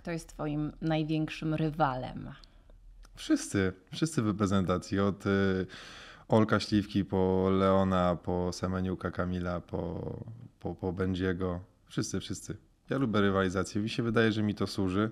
Kto jest Twoim największym rywalem? Wszyscy, wszyscy w reprezentacji. Od y, Olka Śliwki po Leona, po Semeniuka Kamila, po, po, po Będziego. Wszyscy, wszyscy. Ja lubię rywalizację. Mi się wydaje, że mi to służy.